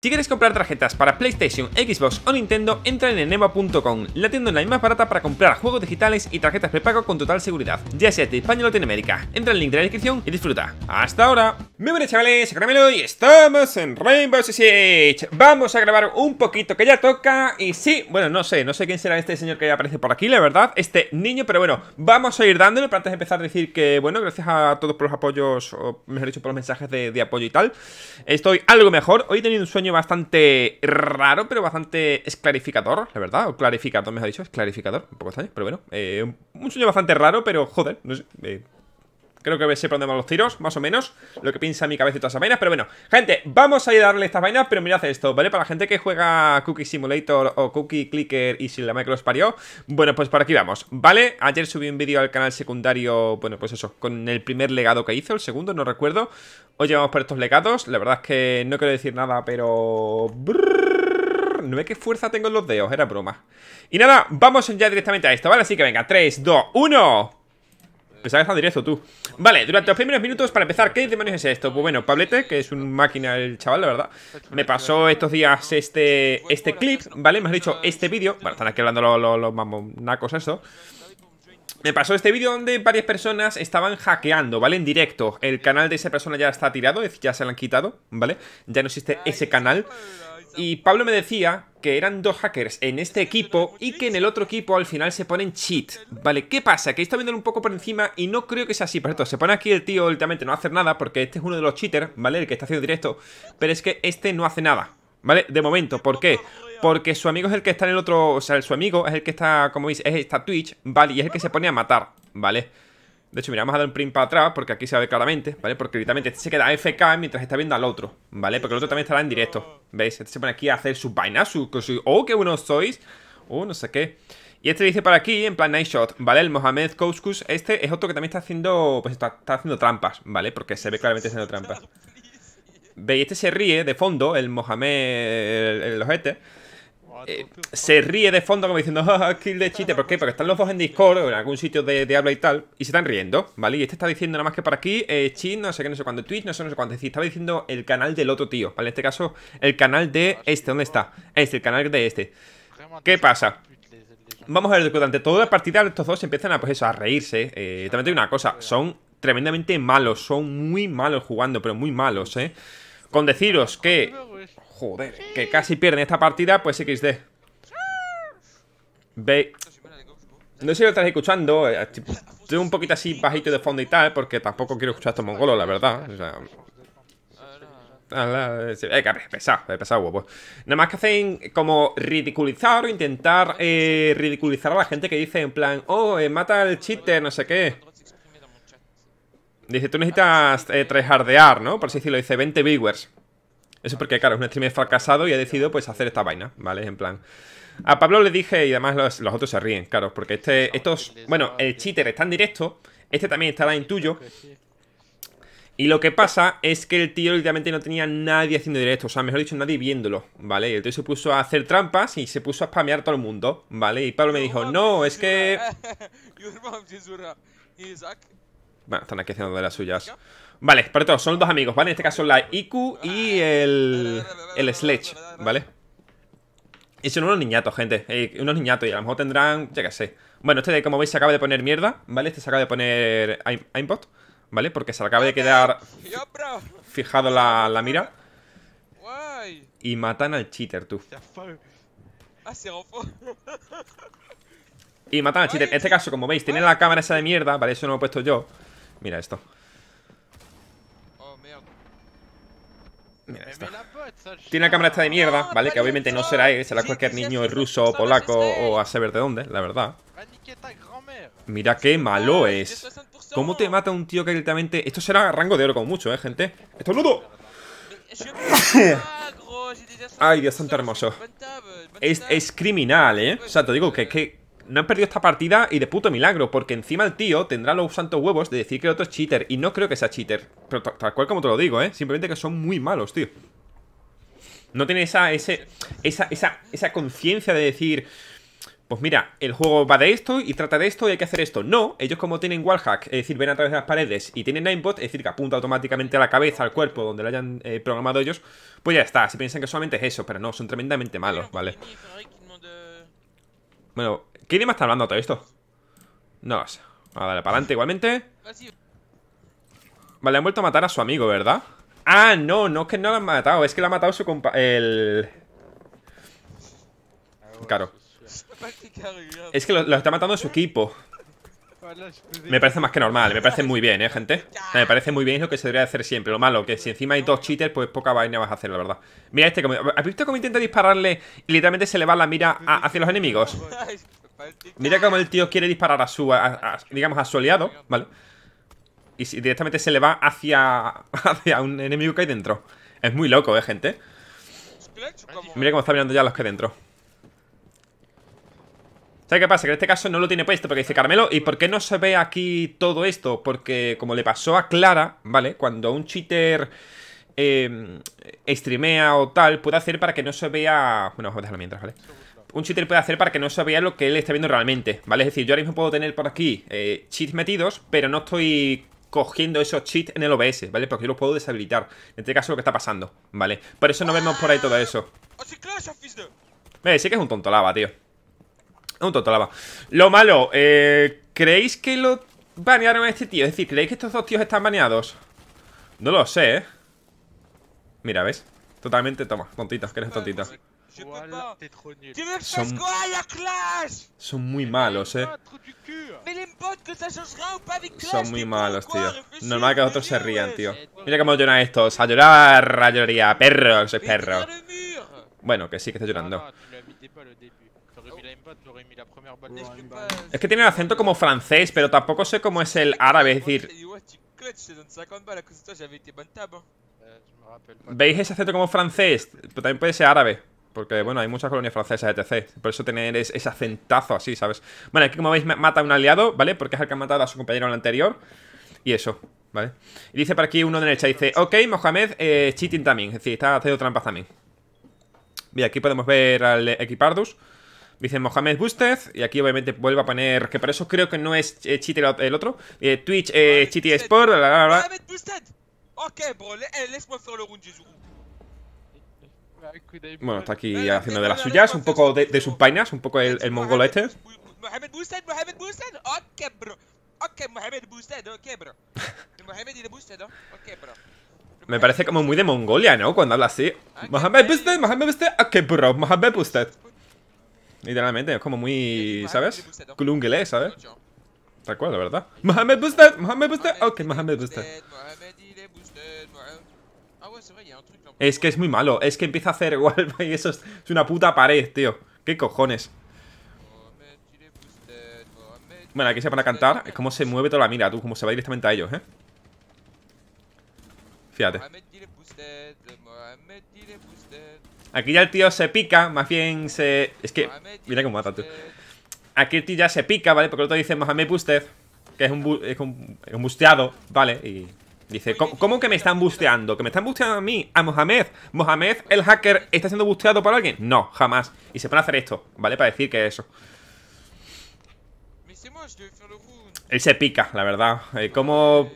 Si quieres comprar tarjetas para PlayStation, Xbox o Nintendo, entra en enema.com, la tienda online más barata para comprar juegos digitales y tarjetas prepago con total seguridad, ya sea de España o Latinoamérica. Entra en el link de la descripción y disfruta. ¡Hasta ahora! Muy buenas chavales, Caramelo y estamos en Rainbow Six Vamos a grabar un poquito que ya toca y sí, bueno, no sé, no sé quién será este señor que ya aparece por aquí, la verdad, este niño, pero bueno, vamos a ir dándole, pero antes de empezar a decir que, bueno, gracias a todos por los apoyos, o mejor dicho, por los mensajes de apoyo y tal, estoy algo mejor. Hoy he tenido un sueño bastante raro, pero bastante esclarificador, la verdad. O clarificador, mejor dicho, esclarificador, un poco extraño, pero bueno. Eh, un sueño bastante raro, pero joder, no sé. Eh, Creo que sé dónde van los tiros, más o menos Lo que piensa mi cabeza y todas esas vainas Pero bueno, gente, vamos a ayudarle a estas vainas Pero mirad esto, ¿vale? Para la gente que juega Cookie Simulator o Cookie Clicker Y si la los parió Bueno, pues por aquí vamos, ¿vale? Ayer subí un vídeo al canal secundario Bueno, pues eso, con el primer legado que hizo El segundo, no recuerdo Hoy llevamos por estos legados La verdad es que no quiero decir nada, pero... No ve qué fuerza tengo en los dedos, era broma Y nada, vamos ya directamente a esto, ¿vale? Así que venga, 3, 2, 1 directo tú. Vale, durante los primeros minutos, para empezar, ¿qué demonios es esto? Pues bueno, Pablete, que es un máquina el chaval, la verdad, me pasó estos días este, este clip, ¿vale? Me has dicho este vídeo. Bueno, están aquí hablando los, los mamonacos, eso. Me pasó este vídeo donde varias personas estaban hackeando, ¿vale? En directo. El canal de esa persona ya está tirado, ya se lo han quitado, ¿vale? Ya no existe ese canal. Y Pablo me decía que eran dos hackers en este equipo y que en el otro equipo al final se ponen cheat. Vale, ¿qué pasa? Que está viendo un poco por encima y no creo que sea así. Por cierto, se pone aquí el tío últimamente no hace nada porque este es uno de los cheaters, ¿vale? El que está haciendo directo. Pero es que este no hace nada, ¿vale? De momento, ¿por qué? Porque su amigo es el que está en el otro... O sea, su amigo es el que está, como veis, está Twitch, ¿vale? Y es el que se pone a matar, ¿vale? vale de hecho, mira, vamos a dar un print para atrás porque aquí se ve claramente, ¿vale? Porque evidentemente este se queda FK mientras está viendo al otro, ¿vale? Porque el otro también estará en directo, ¿veis? Este se pone aquí a hacer su vainas, su, su ¡Oh, qué buenos sois! ¡Oh, no sé qué! Y este dice para aquí, en plan night shot, ¿vale? El Mohamed Couscous. este es otro que también está haciendo, pues está, haciendo trampas, ¿vale? Porque se ve claramente haciendo trampas. ¿Veis? Este se ríe de fondo, el Mohamed, el, el ojete. Eh, se ríe de fondo como diciendo, ah, kill de chiste, ¿por qué? Porque están los dos en Discord o en algún sitio de, habla y tal, y se están riendo, ¿vale? Y este está diciendo nada más que para aquí, eh, no sé qué, no sé cuándo, Twitch, no sé, no sé cuándo. estaba diciendo el canal del otro tío, ¿vale? En este caso, el canal de ah, este, ¿dónde está? Este, el canal de este. ¿Qué pasa? Vamos a ver, durante toda la partida estos dos empiezan a, pues eso, a reírse. Eh, también tengo una cosa, son tremendamente malos, son muy malos jugando, pero muy malos, ¿eh? Con deciros que Joder, que casi pierden esta partida, pues XD. No sé si lo estás escuchando, eh, estoy un poquito así bajito de fondo y tal, porque tampoco quiero escuchar a estos mongolos, la verdad. O sea, eh, pesado, pesado huevo. Nada más que hacen como ridiculizar o intentar eh, ridiculizar a la gente que dice en plan, oh, mata el chiste, no sé qué. Dice, tú necesitas tres hardear, ¿no? Por así decirlo, dice 20 viewers. Eso porque, claro, es un streamer fracasado y ha decidido pues hacer esta vaina, ¿vale? En plan. A Pablo le dije y además los, otros se ríen, claro, porque este, estos, bueno, el cheater está en directo, este también estaba en tuyo. Y lo que pasa es que el tío literalmente no tenía nadie haciendo directo, o sea, mejor dicho, nadie viéndolo, ¿vale? Y el tío se puso a hacer trampas y se puso a spamear a todo el mundo, ¿vale? Y Pablo me dijo, no, es que... Bueno, están aquí haciendo de las suyas. Vale, para todos, son dos amigos, ¿vale? En este caso la IQ y el, el Sledge, ¿vale? Y son unos niñatos, gente eh, Unos niñatos y a lo mejor tendrán, ya que sé Bueno, este como veis se acaba de poner mierda, ¿vale? Este se acaba de poner aimbot, ¿vale? Porque se acaba de quedar fijado la, la mira Y matan al cheater, tú Y matan al cheater En este caso, como veis, tiene la cámara esa de mierda Vale, eso no lo he puesto yo Mira esto. Oh, Mira esto. Tiene la cámara esta de mierda, ah, ¿vale? Que obviamente no será él, será cualquier niño ruso, polaco o a saber de dónde, la verdad. Mira qué malo es. ¿Cómo te mata un tío que directamente... Esto será rango de oro con mucho, ¿eh, gente? ¡Esto es ¡Ay, Dios santo hermoso! Es, criminal, ¿eh? O sea, te digo que, que no han perdido esta partida y de puto milagro, porque encima el tío tendrá los santos huevos de decir que el otro es cheater. Y no creo que sea cheater, pero tal cual como te lo digo, ¿eh? Simplemente que son muy malos, tío. No tiene esa, ese, esa, esa, esa conciencia de decir, pues mira, el juego va de esto y trata de esto y hay que hacer esto. No, ellos como tienen wallhack, es decir, ven a través de las paredes y tienen aimbot, es decir, que apunta automáticamente a la cabeza, al cuerpo, donde lo hayan eh, programado ellos, pues ya está, Si piensan que solamente es eso, pero no, son tremendamente malos, ¿vale? Bueno, ¿Qué idioma está hablando todo esto? No lo sé A ah, para adelante igualmente Vale, han vuelto a matar a su amigo, ¿verdad? Ah, no, no es que no lo han matado Es que lo ha matado su compa... El... Claro Es que lo, está matando su equipo me parece más que normal, me parece muy bien, ¿eh, gente? Me parece muy bien, lo que se debería hacer siempre Lo malo, que si encima hay dos cheaters, pues poca vaina vas a hacer, la verdad Mira este, ¿has visto cómo intenta dispararle y literalmente se le va la mira hacia los enemigos? Mira cómo el tío quiere disparar a su, digamos, a su aliado, ¿vale? Y si directamente se le va hacia, hacia un enemigo que hay dentro. Es muy loco, ¿eh, gente? Mira cómo está mirando ya los que hay dentro. ¿Sabes qué pasa? Que en este caso no lo tiene puesto porque dice Carmelo, ¿y por qué no se ve aquí todo esto? Porque como le pasó a Clara, ¿vale? Cuando un cheater eh, streamea o tal, puede hacer para que no se vea... Bueno, vamos dejarlo mientras, ¿vale? un cheater puede hacer para que no se vea lo que él está viendo realmente, ¿vale? Es decir, yo ahora mismo puedo tener por aquí eh, cheats metidos, pero no estoy cogiendo esos cheats en el OBS, ¿vale? Porque yo los puedo deshabilitar. En este caso lo que está pasando, ¿vale? Por eso no vemos por ahí todo eso. ¡Oh, eh, sí que es un tonto lava, tío. Es un tonto lava. Lo malo, eh, ¿creéis que lo banearon a este tío? Es decir, ¿creéis que estos dos tíos están baneados? No lo sé, ¿eh? Mira, ¿ves? Totalmente, toma, tontitos, que eres tontito pues, son muy malos, eh. Son muy malos, tío. Normal que los otros se rían, tío. Mira cómo lloran estos. A llorar, a llorar, perro, soy perro. Bueno, que sí, que está ah, llorando. Es que tiene el acento como francés, pero tampoco sé cómo es el árabe, es decir... Euh, ¿Veis ese acento como francés? Pero también puede ser árabe. Porque, bueno, hay muchas colonias francesas, etc. Por eso tener ese acentazo así, ¿sabes? Bueno, aquí como veis mata a un aliado, ¿vale? Porque es el que ha matado a su compañero en el anterior. Y eso, ¿vale? Y dice por aquí uno de derecha, dice, ok, Mohamed, eh, cheating también. Es decir, está haciendo trampas también. Bien, aquí podemos ver al Equipardus. Dice Mohamed Bustez. Y aquí obviamente vuelvo a poner. Que por eso creo que no es eh, cheating el otro. Eh, Twitch, eh, Cheaty Sport. Mohamed, boosted Ok, bro, laisse-moi faire le round bueno, está aquí haciendo de las suyas, un poco de, sus painas, un poco el, el mongolo este. Me parece como muy de Mongolia, ¿no? Cuando habla así. Ah, Mohamed Busted, Mohamed Busted, ok, bro, Mohamed Busted. Literalmente, es como muy, ¿sabes? Clunguele, ¿sabes? Tal cual, la verdad. Mohamed Busted, Mohamed Busted, ok, Mohamed Busted. Es que es muy malo, es que empieza a hacer igual y eso es, una puta pared, tío. ¿Qué cojones? Bueno, aquí se van a cantar. Es como se mueve toda la mira, tú, como se va directamente a ellos, ¿eh? Fíjate. Aquí ya el tío se pica, más bien se... Es que... Mira cómo mata, tú. Aquí el tío ya se pica, ¿vale? Porque el otro dice Mohamed Busted, que es un, es un busteado, ¿vale? Y Dice, ¿cómo, que me están busteando? ¿Que me están busteando a mí? ¿A Mohamed? ¿Mohamed, el hacker, está siendo busteado por alguien? No, jamás. Y se pone a hacer esto, ¿vale? Para decir que es eso. Él se pica, la verdad. Eh, ¿Cómo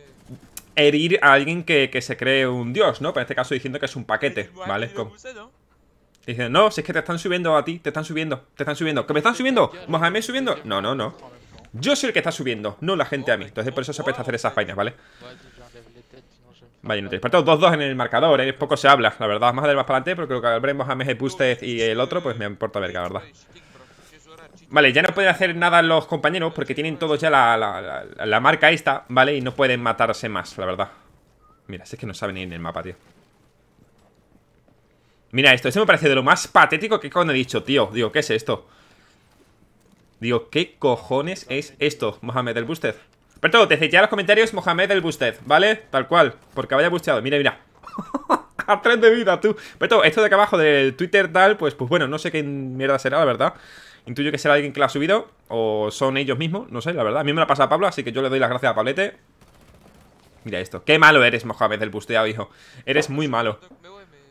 herir a alguien que, se cree un dios, ¿no? Pero pues en este caso diciendo que es un paquete, ¿vale? Dice, no, si es que te están subiendo a ti, te están subiendo, te están subiendo. ¿Que me están subiendo? ¿Mohamed subiendo? No, no, no. Yo soy el que está subiendo, no la gente a mí. Entonces por eso se a hacer esas vainas, ¿vale? Vale, no te Partido 2-2 en el marcador, ¿eh? poco se habla, la verdad. Más del más para adelante, pero creo que veremos a el Busted y el otro, pues me importa ver, la verdad. Vale, ya no pueden hacer nada los compañeros porque tienen todos ya la, marca esta, ¿vale? Y no pueden matarse más, la verdad. Mira, si es que no saben ni en el mapa, tío. Mira esto, esto me parece de lo más patético que cuando he dicho, tío. Digo, ¿qué es esto? Digo, ¿qué cojones es esto, Mohamed el Boosted? Pero todo, te ya los comentarios Mohamed el Busted, ¿vale? Tal cual, porque vaya busteado, mira, mira A de vida, tú Pero todo, esto de acá abajo del Twitter tal, pues, pues bueno, no sé qué mierda será, la verdad Intuyo que será alguien que la ha subido O son ellos mismos, no sé, la verdad A mí me la pasa a Pablo, así que yo le doy las gracias a Palete. Mira esto, qué malo eres, Mohamed el Busteado, hijo Eres muy malo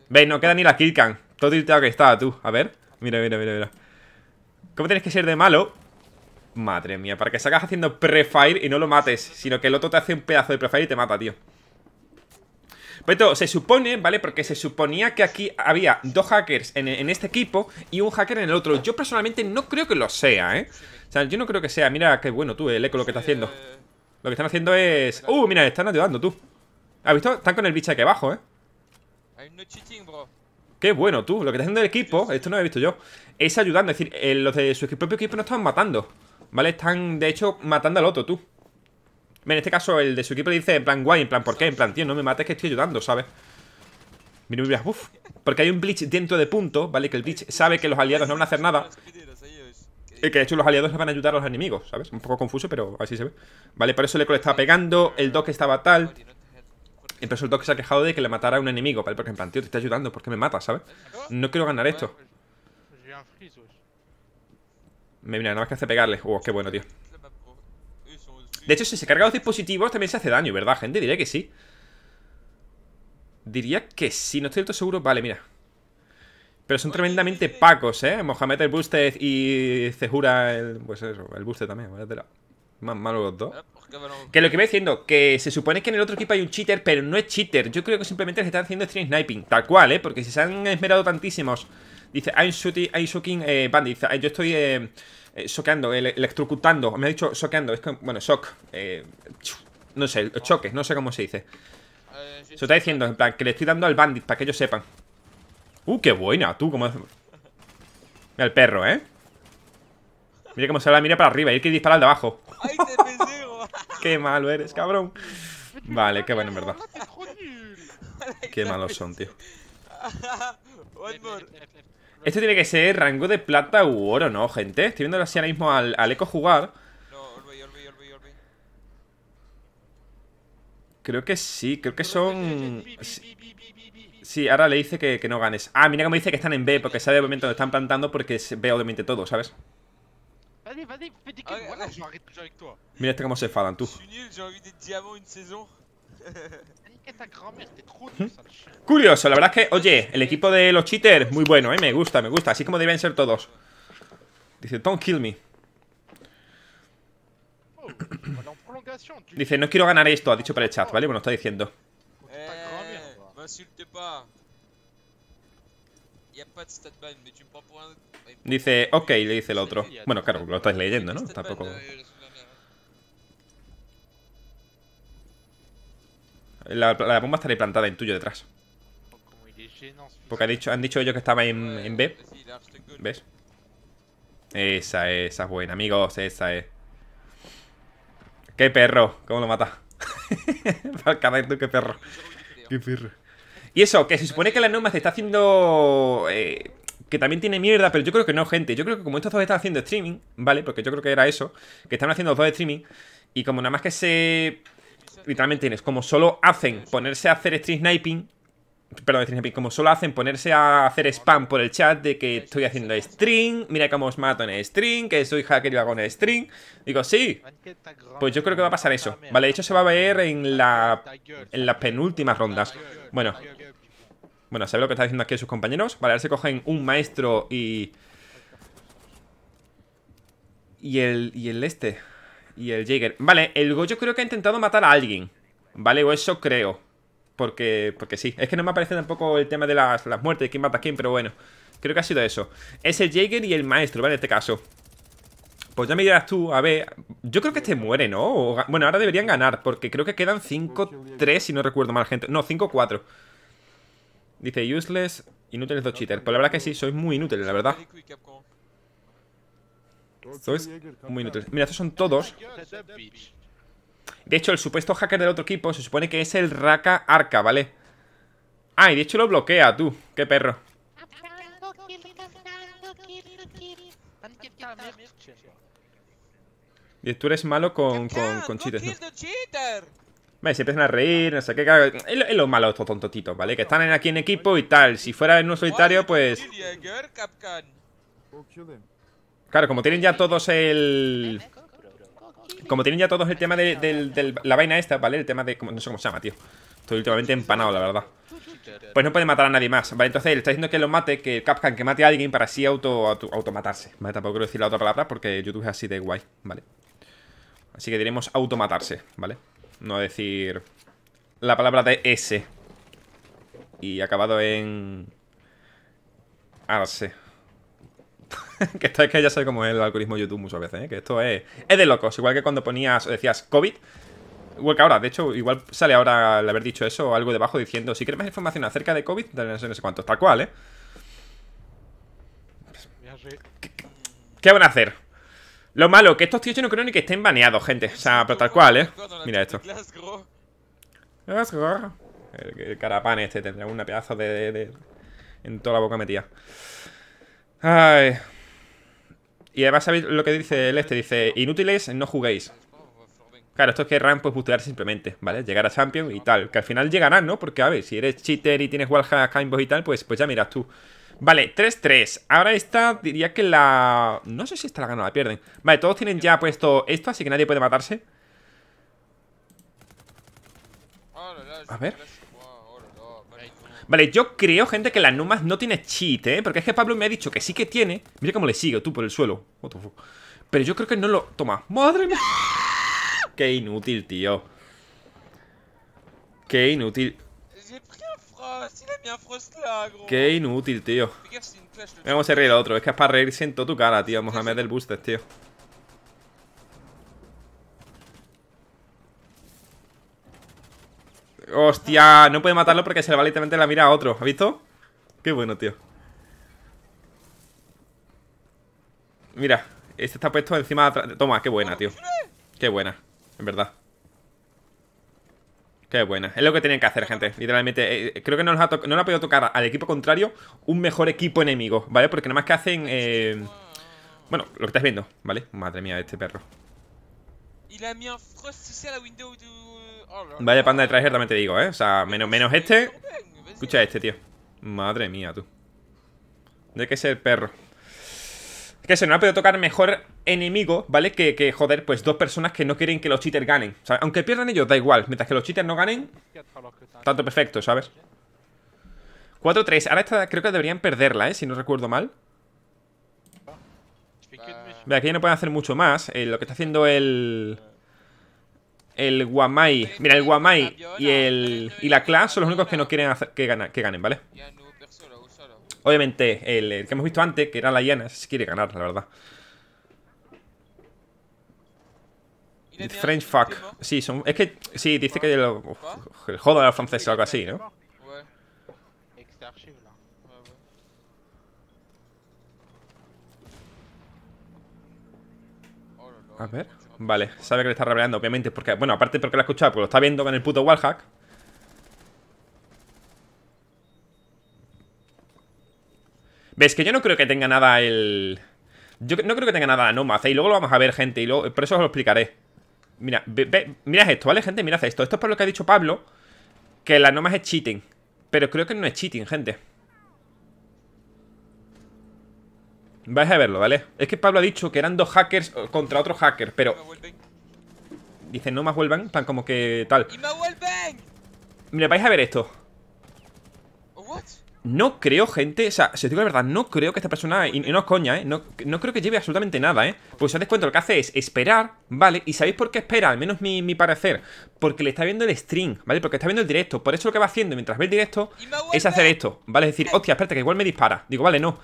Ven, no queda ni la Kirkan Todo tilteado que estaba, tú, a ver Mira, mira, mira, mira ¿Cómo tienes que ser de malo Madre mía, para que salgas haciendo prefire y no lo mates Sino que el otro te hace un pedazo de prefire y te mata, tío Pero se supone, ¿vale? Porque se suponía que aquí había dos hackers en, en, este equipo Y un hacker en el otro Yo personalmente no creo que lo sea, ¿eh? O sea, yo no creo que sea Mira qué bueno tú, el eco lo que está haciendo Lo que están haciendo es... ¡Uh! Mira, están ayudando tú ¿Has visto? Están con el bicho aquí abajo, ¿eh? Qué bueno tú, lo que está haciendo el equipo Esto no lo he visto yo Es ayudando, es decir, eh, los de su propio equipo no estaban matando ¿Vale? Están, de hecho, matando al otro, tú En este caso, el de su equipo le dice, en plan, guay, en plan, ¿por qué? En plan, tío, no me mates que estoy ayudando, ¿sabes? Mira, mira, uff Porque hay un Bleach dentro de punto, ¿vale? Que el Bleach sabe que los aliados no van a hacer nada y que de hecho los aliados les van a ayudar a los enemigos, ¿sabes? Un poco confuso, pero así se ve Vale, por eso le estaba pegando, el Dock estaba tal Y por eso el Dock se ha quejado de que le matara a un enemigo, ¿vale? Porque en plan, tío, te está ayudando, ¿por qué me matas, sabes? No quiero ganar esto me mira, nada más que hace pegarle. Oh, qué bueno, tío. De hecho, si se carga los dispositivos también se hace daño, ¿verdad, gente? Diría que sí. Diría que sí, no estoy del seguro. Vale, mira. Pero son tremendamente pacos, ¿eh? Mohamed el Boosted y Cejura el... Pues eso, el Boosted también, Más malo los dos. Que lo que voy diciendo, que se supone que en el otro equipo hay un cheater, pero no es cheater. Yo creo que simplemente les están haciendo stream sniping. Tal cual, ¿eh? Porque si se han esmerado tantísimos Dice, I'm shooting, I'm eh, Yo estoy eh, eh, soqueando, electrocutando. Me ha dicho soqueando. bueno, shock. no sé, choque. no sé cómo se dice. Se está diciendo, en plan, que le estoy dando al bandit para que ellos sepan. Uh, qué buena, tú, cómo. Mira el perro, ¿eh? Mira cómo se la mira para arriba y hay que disparar al de abajo. qué malo eres, cabrón. Vale, qué bueno, en verdad. Qué malos son, tío. Esto tiene que ser rango de plata u oro, ¿no, gente? Estoy viendo así ahora mismo al, al eco jugar. Creo que sí, creo que son... Sí, ahora le dice que, no ganes. Ah, mira cómo dice que están en B, porque sabe el momento donde están plantando porque se ve obviamente todo, ¿sabes? Mira este cómo se enfadan, tú. Curioso, la verdad es que, oye, el equipo de los cheaters, muy bueno, ¿eh? Me gusta, me gusta, así como deben ser todos. Dice, don't kill me. Dice, no quiero ganar esto, ha dicho para el chat, ¿vale? Bueno, está diciendo. Dice, ok, le dice el otro. Bueno, claro, lo estáis leyendo, ¿no? Tampoco. La, bomba estaría plantada en tuyo detrás. Porque han dicho, han dicho ellos que estaba en, B. ¿Ves? Esa es, esa es buena, amigos, esa es. ¡Qué perro! ¿Cómo lo mata? tú, qué perro. Qué perro. Y eso, que se supone que la noma se está haciendo. Eh, que también tiene mierda, pero yo creo que no, gente. Yo creo que como estos dos están haciendo streaming, ¿vale? Porque yo creo que era eso, que están haciendo dos de streaming, y como nada más que se Literalmente tienes, como solo hacen ponerse a hacer stream sniping, perdón, stream sniping, como solo hacen ponerse a hacer spam por el chat de que estoy haciendo stream, mira cómo os mato en stream, que soy hacker y hago en stream. Digo, sí, pues yo creo que va a pasar eso, ¿vale? De hecho se va a ver en, la, en las penúltimas rondas. Bueno, bueno, ¿sabéis lo que está diciendo aquí sus compañeros? Vale, ahora se cogen un maestro y... Y el, y el este y el Jaeger. Vale, el Goyo creo que ha intentado matar a alguien. Vale, o eso creo. Porque, porque sí. Es que no me aparece tampoco el tema de las, muertes, de quién mata a quién, pero bueno. Creo que ha sido eso. Es el Jaeger y el maestro, ¿vale? En este caso. Pues ya me dirás tú, a ver. Yo creo que este muere, ¿no? bueno, ahora deberían ganar, porque creo que quedan 5-3, si no recuerdo mal, gente. No, 5-4. Dice useless, inútiles dos cheaters. Pues la verdad que sí, sois muy inútiles, la verdad. Sois muy Mira, estos son todos. De hecho, el supuesto hacker del otro equipo se supone que es el Raka Arca, ¿vale? Ah, y de hecho lo bloquea, tú. Qué perro. Y tú eres malo con, con, cheaters, Vale, se empiezan a reír, no sé qué. es, lo, malo estos tontotitos, ¿vale? Que están aquí en equipo y tal. Si fuera en un solitario, pues... Claro, como tienen ya todos el... Como tienen ya todos el tema de, la vaina esta, ¿vale? El tema de... no sé cómo se llama, tío. Estoy últimamente empanado, la verdad. Pues no puede matar a nadie más, ¿vale? Entonces le está diciendo que lo mate, que Capcan que mate a alguien para así auto, automatarse, ¿vale? Tampoco quiero decir la otra palabra porque YouTube es así de guay, ¿vale? Así que diremos automatarse, ¿vale? No decir la palabra de S. Y acabado en... Arse, que esto es que ya sé cómo es el algoritmo de YouTube muchas veces, ¿eh? que esto es, es de locos. Igual que cuando ponías, o decías COVID, igual que ahora, de hecho, igual sale ahora al haber dicho eso algo debajo diciendo, si quieres más información acerca de COVID, dale no sé, no cuánto, tal cual, ¿eh? ¿Qué, van a hacer? Lo malo, que estos tíos yo no creo ni que estén baneados, gente. O sea, pero tal cual, ¿eh? Mira esto. El, carapán este tendría una pedazo de... En toda la boca metida. Ay. Y además, ¿sabéis lo que dice el este? Dice, inútiles, no juguéis. Claro, esto es que Ram pues, simplemente, ¿vale? Llegar a Champion y tal. Que al final llegarán, ¿no? Porque, a ver, si eres cheater y tienes Wallhack, Timebox y tal, pues, pues ya miras tú. Vale, 3-3. Ahora esta diría que la... No sé si esta la gana o la pierden. Vale, todos tienen ya puesto esto, así que nadie puede matarse. A ver... Vale, yo creo, gente, que la Numas no tiene cheat, ¿eh? Porque es que Pablo me ha dicho que sí que tiene. Mira cómo le sigue, tú por el suelo. Pero yo creo que no lo... Toma. ¡Madre mía! ¡Qué inútil, tío! ¡Qué inútil! ¡Qué inútil, tío! Vamos a reír al otro. Es que es para reírse en toda tu cara, tío. Vamos a meter el Booster, tío. Hostia, no puede matarlo porque se le va literalmente la mira a otro. ¿Ha visto? Qué bueno, tío. Mira, este está puesto encima de Toma, qué buena, tío. Qué buena, en verdad. Qué buena. Es lo que tienen que hacer, gente. Literalmente, eh, eh, creo que no, nos ha podido tocar al equipo contrario un mejor equipo enemigo, ¿vale? Porque nada más que hacen... Eh, bueno, lo que estás viendo, ¿vale? Madre mía, este perro. Vaya panda de traje, también te digo, ¿eh? O sea, menos, este. Escucha este, tío. Madre mía, tú. De que ser perro. Es que se nos ha podido tocar mejor enemigo, ¿vale? Que, joder, pues dos personas que no quieren que los cheaters ganen. O sea, aunque pierdan ellos, da igual. Mientras que los cheaters no ganen, tanto perfecto, ¿sabes? 4-3. Ahora esta creo que deberían perderla, ¿eh? Si no recuerdo mal. Vea, aquí ya no pueden hacer mucho más. Eh, lo que está haciendo el el Guamai. Mira, el Guamai y el y la clase son los únicos que no quieren que, que ganen, ¿vale? Obviamente, el, que hemos visto antes, que era la Yana, se quiere ganar, la verdad. French fuck. Sí, son, es que. Sí, dice que el, el joda francés o algo así, ¿no? A ver. Vale, sabe que le está revelando, obviamente porque Bueno, aparte porque lo ha escuchado, porque lo está viendo con el puto wallhack Ves que yo no creo que tenga nada el... Yo no creo que tenga nada la nómada, y luego lo vamos a ver, gente, y luego... por eso os lo explicaré. Mira, ve, esto, ¿vale, gente? Mirad esto. Esto es por lo que ha dicho Pablo, que la nómada es cheating. Pero creo que no es cheating, gente. Vais a verlo, ¿vale? Es que Pablo ha dicho que eran dos hackers eh, contra otro hacker, pero... Dicen, no más vuelvan, tan como que tal. Mira, vais a ver esto. No creo, gente, o sea, si os digo la verdad, no creo que esta persona, y, no es coña, ¿eh? No, creo que lleve absolutamente nada, ¿eh? Pues os dais cuenta, lo que hace es esperar, ¿vale? Y sabéis por qué espera, al menos mi, mi, parecer. Porque le está viendo el stream, ¿vale? Porque está viendo el directo. Por eso lo que va haciendo mientras ve el directo es hacer esto, ¿vale? Es decir, hostia, espérate, que igual me dispara. Digo, vale, no.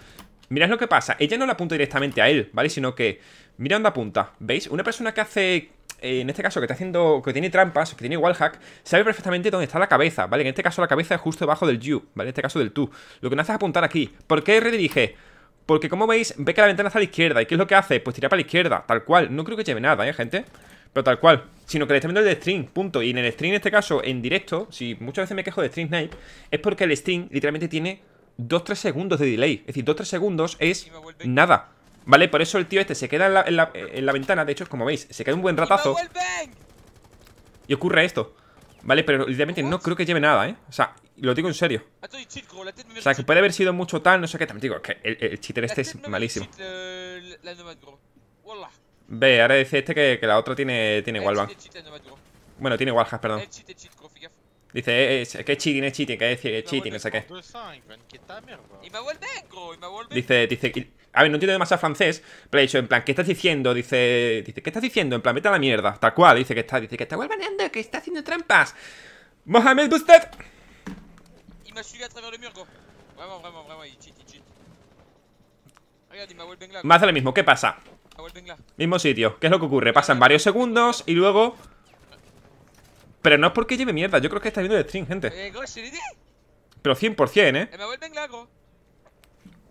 Mirad lo que pasa, ella no la apunta directamente a él, ¿vale? Sino que, mira dónde apunta, ¿veis? Una persona que hace eh, en este caso que está haciendo, que tiene trampas, que tiene wallhack, sabe perfectamente dónde está la cabeza, ¿vale? En este caso la cabeza es justo debajo del you, ¿vale? En este caso del tú. Lo que no hace es apuntar aquí. ¿Por qué redirige? Porque como veis, ve que la ventana está a la izquierda. ¿Y qué es lo que hace? Pues tira para la izquierda, tal cual. No creo que lleve nada, ¿eh, gente? Pero tal cual. Sino que le está viendo el string, punto. Y en el string, en este caso, en directo, si muchas veces me quejo de string snipe, es porque el string literalmente tiene 2-3 segundos de delay. Es decir, 2-3 segundos es nada. ¿Vale? Por eso el tío este se queda en la, en, la, ventana. De hecho, como veis, se queda un buen ratazo. Y ocurre esto. ¿Vale? Pero literalmente no creo que lleve nada, ¿eh? O sea, lo digo en serio. O sea, que puede haber sido mucho tal, no sé qué. tal digo, que el, cheater este es malísimo. Eh, Ve, ahora dice este que, la otra tiene, tiene wallbang. Bueno, tiene wallhack, perdón. Dice, es, eh, eh, que es cheating, es cheating, que es cheating, no sé qué. Dice, dice, a ver, no entiendo demasiado francés, pero he dicho, en plan, ¿qué estás diciendo? Dice, dice, ¿qué estás diciendo? En plan, vete a la mierda, tal cual, dice que está, dice que está volviendo que está haciendo trampas. Mohamed busted Il m'a suivi lo mismo, ¿qué pasa? Mismo sitio, ¿qué es lo que ocurre? Pasan varios segundos y luego pero no es porque lleve mierda, yo creo que está viendo el stream, gente. Eh, Pero 100%, ¿eh? Me vuelven lago.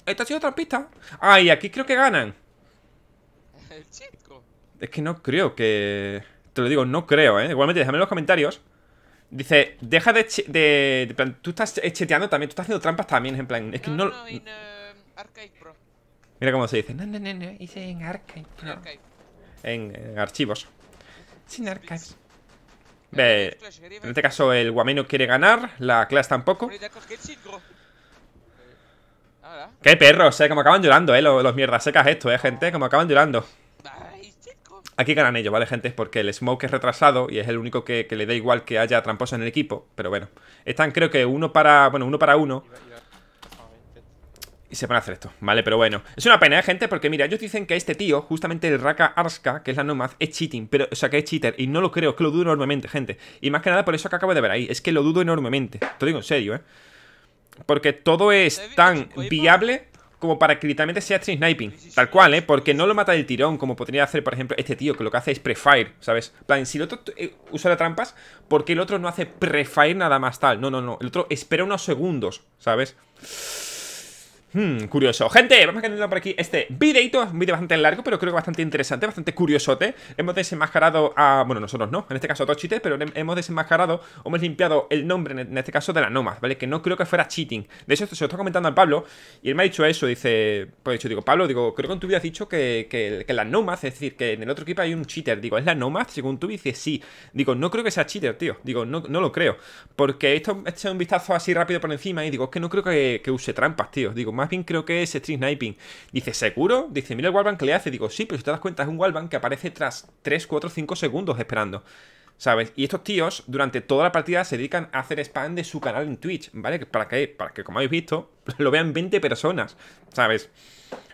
Esta ha sido trampista. Ah, y aquí creo que ganan. El Es que no creo que... Te lo digo, no creo, ¿eh? Igualmente, déjame en los comentarios. Dice, deja de... de, tú estás eh, cheteando también, tú estás haciendo trampas también, en plan... Es que no... Eh, Mira cómo se dice. No, hice en En, archivos. Sin archivos en este caso el no quiere ganar, la clase tampoco. Qué perros, eh, como acaban llorando, eh, los, mierdas secas esto, eh, gente, como acaban llorando. Aquí ganan ellos, ¿vale, gente? Porque el Smoke es retrasado y es el único que, le da igual que haya tramposo en el equipo. Pero bueno, están creo que uno para, bueno, uno para uno. Y se van a hacer esto, ¿vale? Pero bueno, es una pena, ¿eh, gente? Porque mira, ellos dicen que este tío, justamente el Raka Arska, que es la Nomad, es cheating, pero, o sea, que es cheater, y no lo creo, es que lo dudo enormemente, gente. Y más que nada por eso que acabo de ver ahí, es que lo dudo enormemente, te lo digo en serio, ¿eh? Porque todo es tan viable como para que literalmente sea stream sniping, tal cual, ¿eh? Porque no lo mata del tirón, como podría hacer, por ejemplo, este tío, que lo que hace es pre-fire ¿sabes? plan, si el otro eh, usa las trampas, Porque el otro no hace pre-fire nada más tal? No, no, no, el otro espera unos segundos, ¿sabes? Hmm, curioso. Gente, vamos a terminar por aquí este videito. un video bastante largo, pero creo que bastante interesante, bastante curiosote. Hemos desenmascarado a. Bueno, nosotros no, en este caso a dos cheaters, pero hemos desenmascarado, O hemos limpiado el nombre, en este caso, de la Nomad, ¿vale? Que no creo que fuera cheating. De hecho, se lo está comentando al Pablo y él me ha dicho eso. Dice, pues hecho, digo, Pablo, digo, creo que en tu vida dicho que, que, la Nomad, es decir, que en el otro equipo hay un cheater. Digo, ¿es la Nomad? Según tú, dices, sí. Digo, no creo que sea cheater, tío. Digo, no, no lo creo. Porque esto, esto es un vistazo así rápido por encima y digo, es que no creo que, que use trampas, tío. Digo, más creo que es Street Sniping. Dice, ¿seguro? Dice, mira el Walban que le hace. Digo, sí, pero si te das cuenta, es un Walban que aparece tras 3, 4, 5 segundos esperando. ¿Sabes? Y estos tíos, durante toda la partida, se dedican a hacer spam de su canal en Twitch, ¿vale? ¿Para que Para que, como habéis visto, lo vean 20 personas, ¿sabes?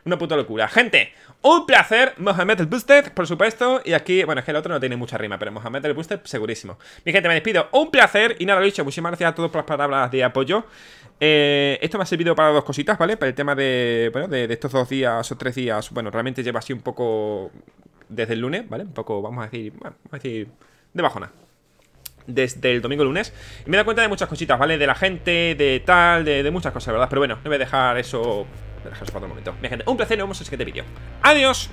Una puta locura. Gente, un placer, Mohamed el Boosted, por supuesto. Y aquí, bueno, es que el otro no tiene mucha rima, pero Mohamed el Boosted, segurísimo. Mi gente, me despido. Un placer. Y nada, lo dicho, muchísimas gracias a todos por las palabras de apoyo. Eh, esto me ha servido para dos cositas, ¿vale? Para el tema de, bueno, de, estos dos días o tres días, bueno, realmente lleva así un poco desde el lunes, ¿vale? Un poco, vamos a decir, bueno, vamos a decir, de bajona desde el domingo lunes. Y me he dado cuenta de muchas cositas, ¿vale? De la gente, de tal, de, muchas cosas, ¿verdad? Pero bueno, no voy a dejar eso. Voy a dejar eso para otro momento. Mi gente, un placer, nos vemos en el siguiente vídeo. ¡Adiós!